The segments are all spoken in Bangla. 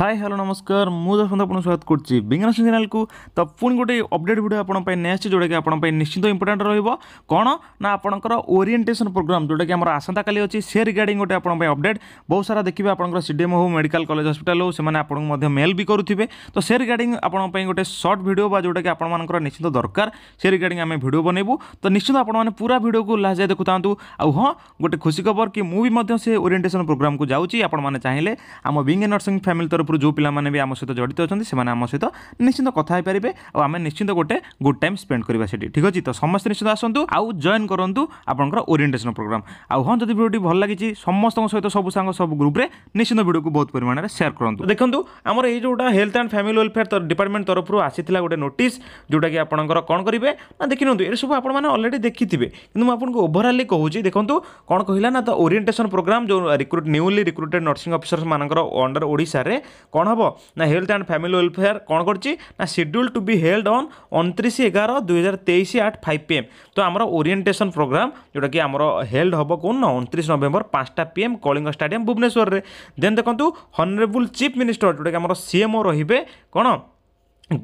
হাই হ্যালো নমস্কার মু দর্শন আপনার স্বাগত করছি বিজ্ঞানশন চ্যানেলকু তো পুঁ গোটে অপডেট ভিডিও আপনার নেছি যেটাকি আপনার নিশ্চিত ইম্পর্টাট রহব কোণ না আপনার ওরিয়েন্টেসন প্রোগ্রাম যেটাকি আমার আসন্তকালি অছি সে রিগার্ডিং গোটে আপনার অপডেট বহু সারা দেখবে আপনার সিডিএম হো মেডিকাল কলেজ হসপিটাল হো সে আপনার মেল বি করুবে তো সে রিগার্ডিং আপনার গোটে সর্ট ভিডিও বা যেটাকি আপনার নিশ্চিত দরকার সে রিগার্ডিং আমি ভিডিও বনাইবু তো নিশ্চিত আপনার পুরা ভিডিওকে লাস্ট যাই দেখু থাকু আউ হ্যাঁ গোটে খুশি খবর কি মু সে ওরিয়েন্টেসন প্রোগ্রামকে যাচ্ছি আপনার চাইলে আমার বিঙ্গ নর্সিং ফ্যামিলি তরফ ତରଫରୁ ଯେଉଁ ପିଲାମାନେ ବି ଆମ ସହିତ ଜଡ଼ିତ ଅଛନ୍ତି ସେମାନେ ଆମ ସହିତ ନିଶ୍ଚିନ୍ତ କଥା ହେଇପାରିବେ ଆଉ ଆମେ ନିଶ୍ଚିନ୍ତ ଗୋଟେ ଗୁଡ୍ ଟାଇମ୍ ସ୍ପେଣ୍ଡ କରିବା ସେଠି ଠିକ୍ ଅଛି ତ ସମସ୍ତେ ନିଶ୍ଚିନ୍ତ ଆସନ୍ତୁ ଆଉ ଜଏନ୍ କରନ୍ତୁ ଆପଣଙ୍କର ଓରିଏଣ୍ଟେସନ୍ ପ୍ରୋଗ୍ରାମ୍ ଆଉ ହଁ ଯଦି ଭିଡ଼ିଓଟି ଭଲ ଲାଗିଛି ସମସ୍ତଙ୍କ ସହିତ ସବୁ ସାଙ୍ଗ ସବୁ ଗ୍ରୁପ୍ରେ ନିଶ୍ଚିନ୍ତ ଭିଡ଼ିଓକୁ ବହୁତ ପରିମାଣରେ ସେୟାର କରନ୍ତୁ ଦେଖନ୍ତୁ ଆମର ଏଇ ଯେଉଁଟା health and family welfare department ତରଫରୁ ଆସିଥିଲା ଗୋଟେ ନୋଟିସ୍ ଯେଉଁଟାକି ଆପଣଙ୍କର କ'ଣ କରିବେ ନା ଦେଖିନିଅନ୍ତୁ ସବୁ ଆପଣମାନେ ଅଲରେଡ଼ି ଦେଖିଥିବେ କିନ୍ତୁ ମୁଁ ଆପଣଙ୍କୁ ଓଭରଅଲି କହୁଛି ଦେଖନ୍ତୁ କ'ଣ କହିଲା ନା ତ ଓରିଏଣ୍ଟେସନ୍ ପ୍ରୋଗ୍ରାମ୍ ଯେଉଁ ରିକ୍ରୁଟ୍ ନ୍ୟୁଲି ରିକ୍ରୁଟେଡ୍ ନର୍ସିଂ ମାନଙ୍କର ଅଣ୍ଡର ଓଡ଼ିଶାରେ କ'ଣ ହେବ ନା ହେଲ୍ଥ ଆଣ୍ଡ ଫ୍ୟାମିଲି ୱେଲଫେୟାର କ'ଣ କରିଛି ନା schedule to be held on ଅଣତିରିଶ ଏଗାର ଦୁଇହଜାର ତେଇଶ ଆଟ୍ ଫାଇଭ୍ ପି ଏମ୍ ତ ଆମର ଓରିଏଣ୍ଟେସନ୍ ପ୍ରୋଗ୍ରାମ୍ ଯେଉଁଟାକି ଆମର ହେଲ୍ଡ ହେବ କେଉଁଦିନ ଅଣତିରିଶ ନଭେମ୍ବର ପାଞ୍ଚଟା ପି ଏମ୍ କଳିଙ୍ଗ ଷ୍ଟାଡ଼ିୟମ୍ ଭୁବନେଶ୍ୱରରେ ଦେନ୍ ଦେଖନ୍ତୁ ହନରେବୁଲ୍ ଚିଫ୍ ମିନିଷ୍ଟର ଯେଉଁଟାକି ଆମର ସିଏମ୍ଓ ରହିବେ କ'ଣ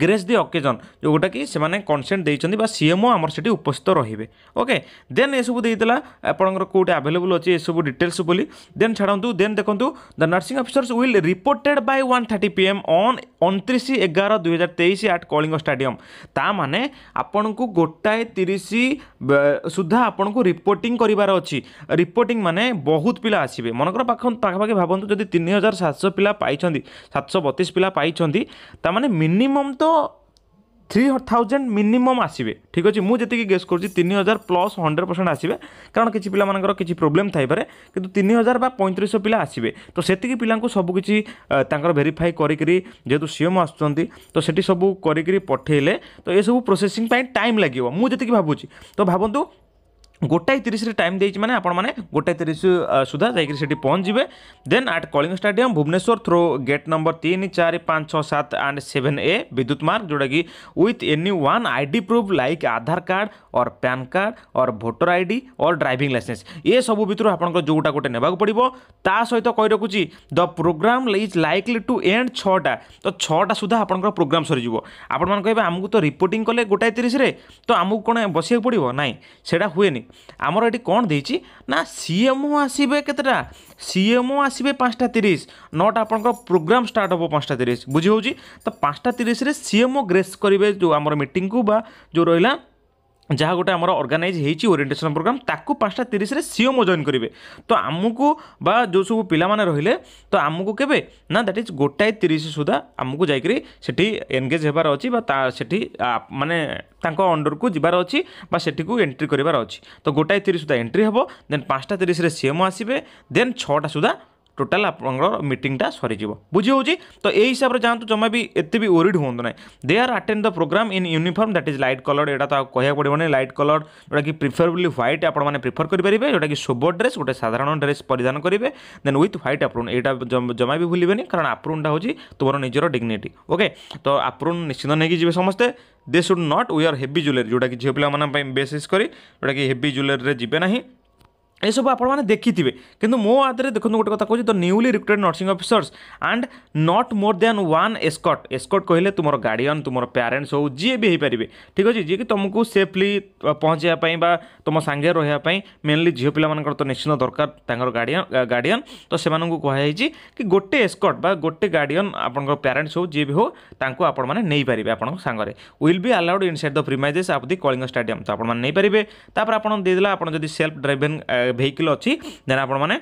ଗ୍ରେସ୍ ଦି ଅକେଜନ୍ ଯେଉଁଟାକି ସେମାନେ କନସେଣ୍ଟ ଦେଇଛନ୍ତି ବା ସିଏମ୍ଓ ଆମର ସେଠି ଉପସ୍ଥିତ ରହିବେ ଓକେ ଦେନ୍ ଏସବୁ ଦେଇଥିଲା ଆପଣଙ୍କର କେଉଁଠି ଆଭେଲେବୁଲ୍ ଅଛି ଏସବୁ ଡିଟେଲ୍ସ ବୋଲି ଦେନ୍ ଛାଡ଼ନ୍ତୁ ଦେନ୍ ଦେଖନ୍ତୁ the nursing officers will reported by one thirty P M on ଅଣତିରିଶ ଏଗାର ଦୁଇହଜାର ତେଇଶ ଆଟ୍ କଳିଙ୍ଗ ଷ୍ଟାଡିୟମ୍ ତା ମାନେ ଆପଣଙ୍କୁ ଗୋଟାଏ ତିରିଶ ସୁଦ୍ଧା ଆପଣଙ୍କୁ ରିପୋର୍ଟିଂ କରିବାର ଅଛି ରିପୋର୍ଟିଂ ମାନେ ବହୁତ ପିଲା ଆସିବେ ମନେକର ପାଖ ପାଖାପାଖି ଭାବନ୍ତୁ ଯଦି ତିନି ହଜାର ସାତଶହ ପିଲା ପାଇଛନ୍ତି ସାତଶହ ବତିଶ ପିଲା ପାଇଛନ୍ତି ତାମାନେ ମିନିମମ୍ ମିନିମମ୍ ତ থ্রি থাউজেন্ড মিনিমম আসবে ঠিক আছে মু যেতে গেস করছি তিন হাজার প্লস হন্ড্রেড পরসেন্ট আসবে কারণ কিছু পিলা মানকর কিছু প্রোবলেম থাইপরে কিন্তু তিন হাজার বা পঁয়ত্রিশশো পিলা আসবে তো সেতিকি পিলাঙ্কু সবু কিছু তাঙ্কর ভেরিফাই করিকি যেহেতু সিএম আসুচন্তি তো সেটি সবু করিকি পঠাইলে তো এসবু প্রসেসিং পাই টাইম লাগিব মু যেতে ভাবুছি তো ভাবন্তু ଗୋଟାଏ ତିରିଶରେ ଟାଇମ୍ ଦେଇଛି ମାନେ ଆପଣମାନେ ଗୋଟାଏ ତିରିଶ ସୁଦ୍ଧା ଯାଇକି ସେଠି ପହଞ୍ଚିଯିବେ then at Kalinga stadium Bhubaneswar through gate number ତିନି ଚାରି ପାଞ୍ଚ ଛଅ ସାତ ଆଣ୍ଡ ସେଭେନ୍ ଏ ବିଦ୍ୟୁତ ମାର୍ଗ ଯେଉଁଟାକି with any one I D proof like Aadhaar card or PAN card or voter I D or driving licence ଏସବୁ ଭିତରୁ ଆପଣଙ୍କର ଯେଉଁଟା ଗୋଟେ ନେବାକୁ ପଡ଼ିବ ତା ସହିତ କହି ରଖୁଛି the programme is likely to end ଛଅଟା ତ ଛଅଟା ସୁଦ୍ଧା ଆପଣଙ୍କର ପ୍ରୋଗ୍ରାମ୍ ସରିଯିବ ଆପଣମାନେ କହିବେ ଆମକୁ ତ ରିପୋର୍ଟିଂ କଲେ ଗୋଟାଏ ତିରିଶରେ ତ ଆମକୁ କ'ଣ ବସିବାକୁ ପଡ଼ିବ ନାହିଁ ସେଇଟା ହୁଏନି ଆମର ଏଠି କ'ଣ ଦେଇଛି ନା ସି ଏମ୍ ଓ ଆସିବେ କେତେଟା ସି ଏମ୍ ଓ ଆସିବେ ପାଞ୍ଚଟା ତିରିଶ ନଟ୍ ଆପଣଙ୍କର ପ୍ରୋଗ୍ରାମ୍ ଷ୍ଟାର୍ଟ ହେବ ପାଞ୍ଚଟା ତିରିଶ ବୁଝି ହେଉଛି ତ ପାଞ୍ଚଟା ତିରିଶରେ ସି ଏମ୍ ଓ ଗ୍ରେସ୍ କରିବେ ଯେଉଁ ଆମର ମିଟିଂକୁ ବା ଯେଉଁ ରହିଲା যা গোটে আমার অর্গানাইজ হয়েছি ওরিয়েন্টেসন প্রোগ্রাম তাকে পাঁচটা তিরিশে সিওমো জয়েন করবে তো আমি বা যেসব পিলা মানে রহলে তো আমি কেবে না দ্যাট ইজ গোটাই তিরিশ সুদ্ধা আমি যাই সেটি এনগেজ হবার অছি সেটি মানে তাঙ্ক অন্ডরকু যাবার অছি বা সেটিকু এন্ট্রি করবার অছি তো গোটায়ে তিরিশ সুদ্ধা এন্ট্রি হব দেন পাঁচটা তিরিশে সিএমও আসবে দেন ছটা সুদ্ধা ଟୋଟାଲ୍ ଆପଣଙ୍କର ମିଟିଂଟା ସରିଯିବ ବୁଝି ହେଉଛି ତ ଏଇ ହିସାବରେ ଯାଆନ୍ତୁ ଜମା ବି ଏତେ ବି ଓରିଡ଼ ହୁଅନ୍ତୁ ନାହିଁ they are attend the programme in uniform that is light colour ଏଇଟା ତ କହିବାକୁ ପଡ଼ିବନି ଲାଇଟ୍ କଲର୍ ଯେଉଁଟାକି ପ୍ରିଫରେବଲି ହ୍ୱାଇଟ୍ ଆପଣମାନେ ପ୍ରିଫର କରିପାରିବେ ଯେଉଁଟାକି ସୋବର ଡ୍ରେସ୍ ଗୋଟେ ସାଧାରଣ ଡ୍ରେସ୍ ପରିଧାନ କରିବେ ଦେନ୍ ୱିଥ୍ ହ୍ୱାଇଟ୍ ଆପ୍ରୁନ୍ ଏଇଟା ଜମା ବି ଭୁଲିବେନି କାରଣ ଆପ୍ରୁନ୍ଟା ହେଉଛି ତୁମର ନିଜର ଡିଗ୍ନିଟି ଓକେ ତ ଆପ୍ରୁନ୍ ନିଶ୍ଚିନ୍ତ ନେଇକି ଯିବେ ସମସ୍ତେ they should not wear heavy jewellery ଯେଉଁଟାକି ଝିଅ ପିଲାମାନଙ୍କ ପାଇଁ ବେସିସ୍ କରି ଯେଉଁଟାକି ହେଭି ଜୁଏଲାରୀରେ ଯିବେ ନାହିଁ यह सब आपने देखी थे कि मो आदर देखते गोटे कथ कहूँ the newly recruited nursing officers and not more than one escort escort कहे तुम गार्डियन तुम प्यारेन्ट्स हो जी भी हो पारे ठीक अच्छे जी कि तुमको सेफली पहुँचापी तुम सागे रहा मेनली झील पाला तो निश्चिंत दरकार गार्डियन गार्डियन तो से कहुई कि गोटे एस्कट बा गोटे गार्डियन आप प्यारेन्ट्स हो जी भी हो आपरेंगे आपंगे will be allowed inside the premises of the Kalinga stadium तो आपने नहीं पारे आपदा आपड़ जब सेल्फ ड्राइविंग ভেহিকল ଅଛି ଦେନ୍ ଆପଣମାନେ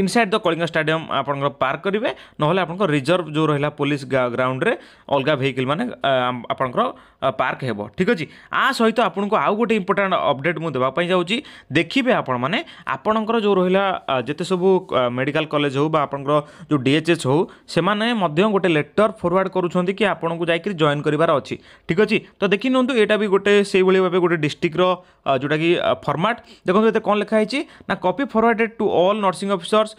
ଇନସାଇଡ୍ ଦ କଳିଙ୍ଗ ଷ୍ଟାଡିୟମ୍ ଆପଣଙ୍କର ପାର୍କ କରିବେ ନହେଲେ ଆପଣଙ୍କ ରିଜର୍ଭ ଯେଉଁ ରହିଲା ପୋଲିସ ଗ୍ରାଉଣ୍ଡରେ ଅଲଗା ଭେହିକିଲ୍ ମାନେ ଆପଣଙ୍କର ପାର୍କ ହେବ ଠିକ୍ ଅଛି ଆ ସହିତ ଆପଣଙ୍କୁ ଆଉ ଗୋଟେ ଇମ୍ପୋର୍ଟାଣ୍ଟ ଅପଡ଼େଟ୍ ମୁଁ ଦେବା ପାଇଁ ଯାଉଛି ଦେଖିବେ ଆପଣମାନେ ଆପଣଙ୍କର ଯେଉଁ ରହିଲା ଯେତେ ସବୁ ମେଡ଼ିକାଲ କଲେଜ ହେଉ ବା ଆପଣଙ୍କର ଯେଉଁ ଡିଏଚ୍ଏସ୍ ହେଉ ସେମାନେ ମଧ୍ୟ ଗୋଟେ ଲେଟର୍ ଫରୱାର୍ଡ଼ କରୁଛନ୍ତି କି ଆପଣଙ୍କୁ ଯାଇକି ଜଏନ୍ କରିବାର ଅଛି ଠିକ୍ ଅଛି ତ ଦେଖି ନିଅନ୍ତୁ ଏଇଟା ବି ଗୋଟେ ସେଇଭଳି ଭାବେ ଗୋଟେ ଡିଷ୍ଟ୍ରିକ୍ଟର ଯେଉଁଟାକି ଫର୍ମାଟ୍ ଦେଖନ୍ତୁ ଏତେ କ'ଣ ଲେଖା ହେଇଛି ନା copy forwarded to all nursing officers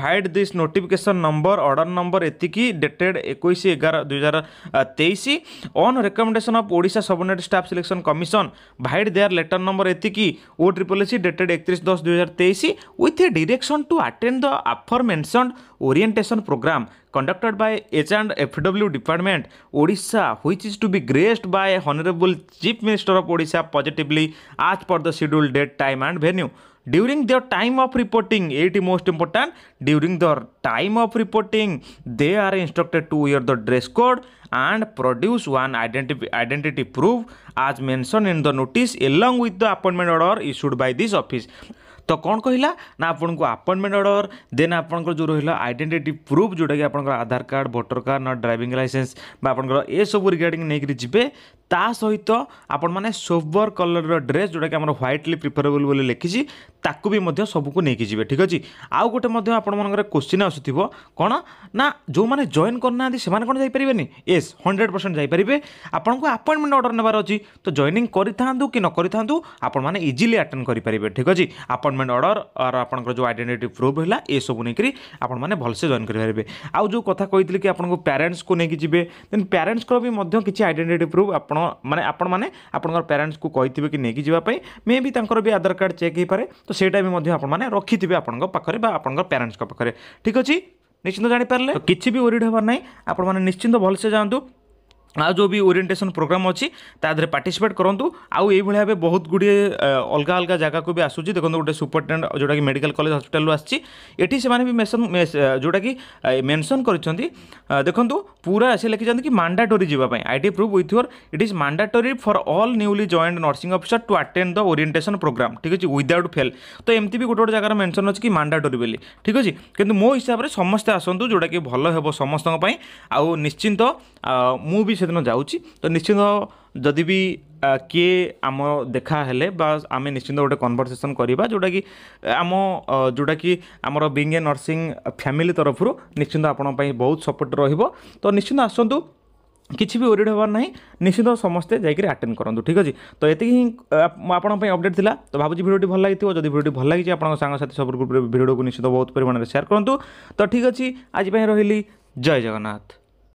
vide this notification number order number ଏତିକି ଡେଟେଡ଼ ଏକୋଇଶ ଏଗାର ଦୁଇ ହଜାର ତେଇଶ on recommendation of Odisha subordinate staff selection commission vide their letter number ଏତିକି ଓ ଟ୍ରିପଲ୍ ଏସି ଡେଟେଡ଼ ଏକତିରିଶ ଦଶ ଦୁଇ ହଜାର ତେଇଶ with a direction to attend the above mentioned orientation programme conducted by H and FW Department, Odisha, which is to be graced by Honorable Chief Minister of Odisha positively as per the scheduled date, time and venue. during their time of reporting it is most important during their time of reporting they are instructed to wear the dress code and produce one identity identity proof as mentioned in the notice along with the appointment order issued by this office ତ କ'ଣ କହିଲା ନା ଆପଣଙ୍କୁ ଆପଏଣ୍ଟମେଣ୍ଟ ଅର୍ଡ଼ର ଦେନ୍ ଆପଣଙ୍କର ଯେଉଁ ରହିଲା ଆଇଡେଣ୍ଟିଟି ପ୍ରୁଫ୍ ଯେଉଁଟାକି ଆପଣଙ୍କର ଆଧାର କାର୍ଡ଼ ଭୋଟର କାର୍ଡ଼ ନା ଡ୍ରାଇଭିଂ ଲାଇସେନ୍ସ ବା ଆପଣଙ୍କର ଏସବୁ ରିଗାର୍ଡ଼ିଂ ନେଇକରି ଯିବେ ତା ସହିତ ଆପଣମାନେ ସୋବର କଲର୍ର ଡ୍ରେସ୍ ଯେଉଁଟାକି ଆମର ହ୍ୱାଇଟଲି ପ୍ରିଫରେବୁଲ୍ ବୋଲି ଲେଖିଛି ତାକୁ ବି ମଧ୍ୟ ସବୁକୁ ନେଇକି ଯିବେ ଠିକ୍ ଅଛି ଆଉ ଗୋଟେ ମଧ୍ୟ ଆପଣମାନଙ୍କର କୋଶ୍ଚିନ୍ ଆସୁଥିବ କ'ଣ ନା ଯେଉଁମାନେ ଜଏନ୍ କରୁନାହାନ୍ତି ସେମାନେ କ'ଣ ଯାଇପାରିବେନି ଏସ୍ ହଣ୍ଡ୍ରେଡ଼ ପରସେଣ୍ଟ ଯାଇପାରିବେ ଆପଣଙ୍କୁ ଆପଏଣ୍ଟମେଣ୍ଟ ଅର୍ଡ଼ର ନେବାର ଅଛି ତ ଜଏନିଂ କରିଥାନ୍ତୁ କି ନ କରିଥାନ୍ତୁ ଆପଣମାନେ ଇଜିଲି ଆଟେଣ୍ଡ କରିପାରିବେ ଠିକ୍ ଅଛି ଆପଣ गवर्नमेंट अर्डर और आपंकर जो आइडेंटिटी प्रूफ है सब नहीं आपने भलसे जॉन करेंगे आउ जो कथा कही कि आपको प्यारेन्ट्स को लेकिन जी देन प्यारेन्ट्सर भी किसी आइडेंटिटी प्रूफ आप मैंने आपंकर प्यारेन्ट्स को कही कि नहीं जावाई मे भी भी आधार कार्ड चेक हो पाए तो सहीटा भी आपने रखी थे ଆପଣଙ୍କ ପାଖରେ पाखे ठीक अच्छे निश्चिंत ଠିକ୍ तो किसी भी ओरीड हेबार नहीं ହେବାର ନାହିଁ ଆପଣମାନେ ଆଉ ଯେଉଁ ବି ଓରିଏଣ୍ଟେସନ୍ ପ୍ରୋଗ୍ରାମ୍ ଅଛି ତା ଦେହରେ ପାର୍ଟିସିପେଟ୍ କରନ୍ତୁ ଆଉ ଏଇଭଳି ଭାବେ ବହୁତ ଗୁଡ଼ିଏ ଅଲଗା ଅଲଗା ଜାଗାକୁ ବି ଆସୁଛି ଦେଖନ୍ତୁ ଗୋଟେ ସୁପରିଟେଣ୍ଡ ଯେଉଁଟାକି ମେଡ଼ିକାଲ କଲେଜ ହସ୍ପିଟାଲରୁ ଆସିଛି ଏଠି ସେମାନେ ବି ମେସନ୍ ଯେଉଁଟାକି ମେନସନ୍ କରିଛନ୍ତି ଦେଖନ୍ତୁ ପୁରା ଆସି ଲେଖିଛନ୍ତି କି ମାଣ୍ଡାଟୋରୀ ଯିବା ପାଇଁ I D proof with your it is mandatory for all newly joined nursing officer to attend the orientation programme ଠିକ୍ ଅଛି ୱିଦାଉଟ୍ ଫେଲ୍ ତ ଏମିତି ବି ଗୋଟେ ଗୋଟେ ଜାଗାର ମେନସନ୍ ଅଛି କି ମାଣ୍ଡାଟୋରୀ ବୋଲି ଠିକ୍ ଅଛି କିନ୍ତୁ ମୋ ହିସାବରେ ସମସ୍ତେ ଆସନ୍ତୁ ଯେଉଁଟାକି ଭଲ ହେବ ସମସ୍ତଙ୍କ ପାଇଁ ଆଉ ନିଶ୍ଚିନ୍ତ ମୁଁ ବି ସେ ସେଦିନ ଯାଉଛି ତ ନିଶ୍ଚିନ୍ତ ଯଦି ବି କିଏ ଆମ ଦେଖା ହେଲେ ବା ଆମେ ନିଶ୍ଚିନ୍ତ ଗୋଟେ କନଭରସେସନ୍ କରିବା ଯେଉଁଟାକି ଆମ ଯେଉଁଟାକି ଆମର ବିଙ୍ଗ ଏ ନର୍ସିଂ ଫ୍ୟାମିଲି ତରଫରୁ ନିଶ୍ଚିନ୍ତ ଆପଣଙ୍କ ପାଇଁ ବହୁତ ସପୋର୍ଟ ରହିବ ତ ନିଶ୍ଚିନ୍ତ ଆସନ୍ତୁ କିଛି ବି ୱରିଡ଼୍ ହେବାର ନାହିଁ ନିଶ୍ଚିନ୍ତ ସମସ୍ତେ ଯାଇକରି ଆଟେଣ୍ଡ କରନ୍ତୁ ଠିକ୍ ଅଛି ତ ଏତିକି ହିଁ ଆପଣଙ୍କ ପାଇଁ ଅପଡ଼େଟ୍ ଥିଲା ତ ଭାବୁଛି ଭିଡ଼ିଓଟି ଭଲ ଲାଗିଥିବ ଯଦି ଭିଡ଼ିଓଟି ଭଲ ଲାଗିଛି ଆପଣଙ୍କ ସାଙ୍ଗସାଥି ସବୁ ଗ୍ରୁପ୍ରେ ଭିଡ଼ିଓକୁ ନିଶ୍ଚିନ୍ତ ବହୁତ ପରିମାଣରେ ସେୟାର କରନ୍ତୁ ତ ଠିକ୍ ଅଛି ଆଜି ପାଇଁ ରହିଲି ଜୟ ଜଗନ୍ନାଥ